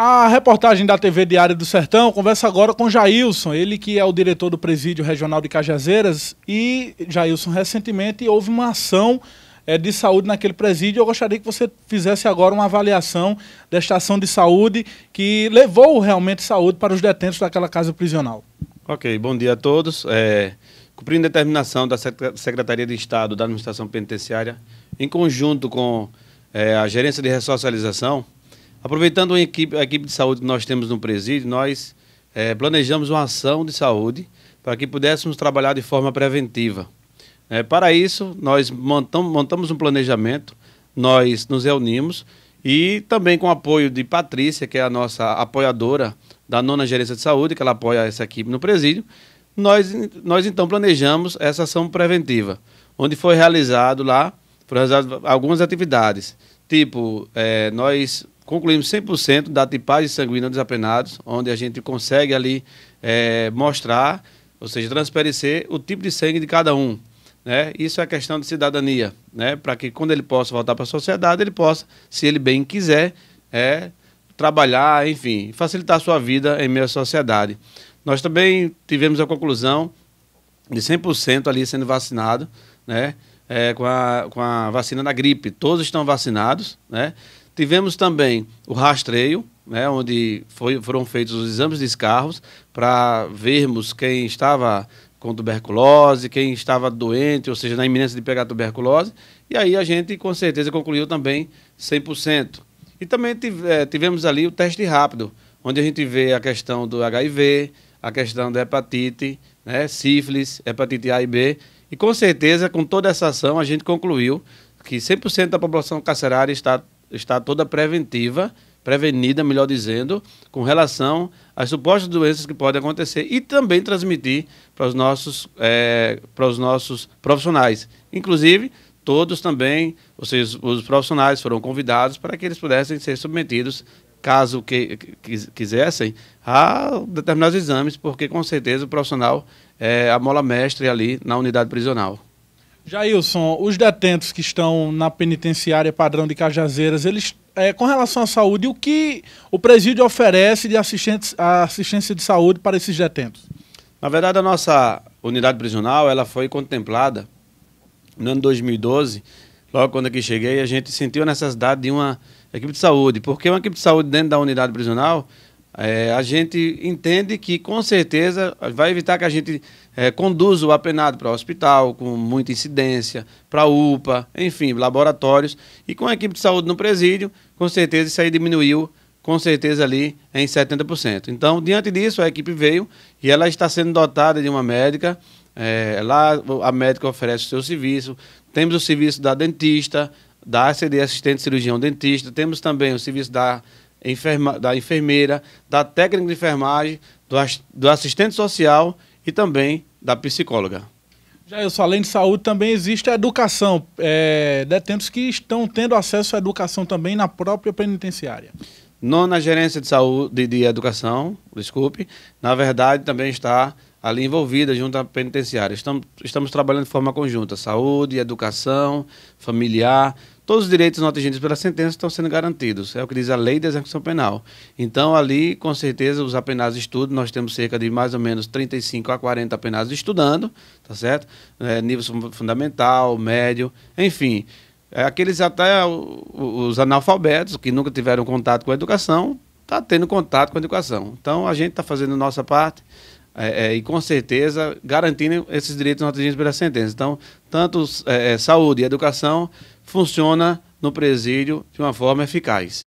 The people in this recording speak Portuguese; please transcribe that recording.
A reportagem da TV Diário do Sertão conversa agora com Jailson, ele que é o diretor do Presídio Regional de Cajazeiras. E, Jailson, recentemente houve uma ação é, de saúde naquele presídio. Eu gostaria que você fizesse agora uma avaliação desta ação de saúde que levou realmente saúde para os detentos daquela casa prisional. Ok, bom dia a todos. É, cumprindo a determinação da Secretaria de Estado da Administração Penitenciária, em conjunto com é, a Gerência de Ressocialização, Aproveitando a equipe, a equipe de saúde que nós temos no presídio, nós é, planejamos uma ação de saúde para que pudéssemos trabalhar de forma preventiva. É, para isso, nós montamos, montamos um planejamento, nós nos reunimos e também com o apoio de Patrícia, que é a nossa apoiadora da nona gerência de saúde, que ela apoia essa equipe no presídio, nós, nós então planejamos essa ação preventiva, onde foi realizado lá, foram realizadas algumas atividades, tipo, é, nós concluímos 100% da tipagem sanguínea dos apenados, onde a gente consegue ali é, mostrar, ou seja, transparecer o tipo de sangue de cada um. Né? Isso é questão de cidadania, né? para que quando ele possa voltar para a sociedade, ele possa, se ele bem quiser, é, trabalhar, enfim, facilitar a sua vida em meio à sociedade. Nós também tivemos a conclusão de 100% ali sendo vacinado, né? É, com, a, com a vacina da gripe. Todos estão vacinados, né? Tivemos também o rastreio, né, onde foi, foram feitos os exames de escarros para vermos quem estava com tuberculose, quem estava doente, ou seja, na iminência de pegar tuberculose. E aí a gente, com certeza, concluiu também 100%. E também eh, tivemos ali o teste rápido, onde a gente vê a questão do HIV, a questão da hepatite, né, sífilis, hepatite A e B. E com certeza, com toda essa ação, a gente concluiu que 100% da população carcerária está está toda preventiva, prevenida, melhor dizendo, com relação às supostas doenças que podem acontecer e também transmitir para os nossos, é, para os nossos profissionais. Inclusive, todos também, ou seja, os profissionais foram convidados para que eles pudessem ser submetidos, caso que, que quisessem, a determinados exames, porque com certeza o profissional é a mola mestre ali na unidade prisional. Jailson, os detentos que estão na penitenciária padrão de Cajazeiras, eles, é, com relação à saúde, o que o presídio oferece de assistência de saúde para esses detentos? Na verdade, a nossa unidade prisional ela foi contemplada no ano 2012, logo quando aqui cheguei, a gente sentiu a necessidade de uma equipe de saúde, porque uma equipe de saúde dentro da unidade prisional é, a gente entende que, com certeza, vai evitar que a gente é, conduza o apenado para o hospital, com muita incidência, para a UPA, enfim, laboratórios. E com a equipe de saúde no presídio, com certeza isso aí diminuiu, com certeza ali em 70%. Então, diante disso, a equipe veio e ela está sendo dotada de uma médica. É, lá a médica oferece o seu serviço. Temos o serviço da dentista, da ACD, assistente cirurgião dentista. Temos também o serviço da enferma, da enfermeira, da técnica de enfermagem, do, do assistente social e também da psicóloga. Já eu sou além de saúde, também existe a educação. É, detentos que estão tendo acesso à educação também na própria penitenciária. Não na gerência de saúde, de, de educação, desculpe. Na verdade, também está ali envolvida junto à penitenciária. Estamos, estamos trabalhando de forma conjunta, saúde, educação, familiar, todos os direitos não atingidos pela sentença estão sendo garantidos. É o que diz a lei da execução penal. Então, ali, com certeza, os apenados estudam. Nós temos cerca de mais ou menos 35 a 40 apenados estudando, tá certo? É, nível fundamental, médio, enfim. É, aqueles até os analfabetos que nunca tiveram contato com a educação, tá tendo contato com a educação. Então, a gente está fazendo a nossa parte é, é, e com certeza garantindo esses direitos não atingidos pela sentença. Então, tanto é, é saúde e educação funciona no presídio de uma forma eficaz.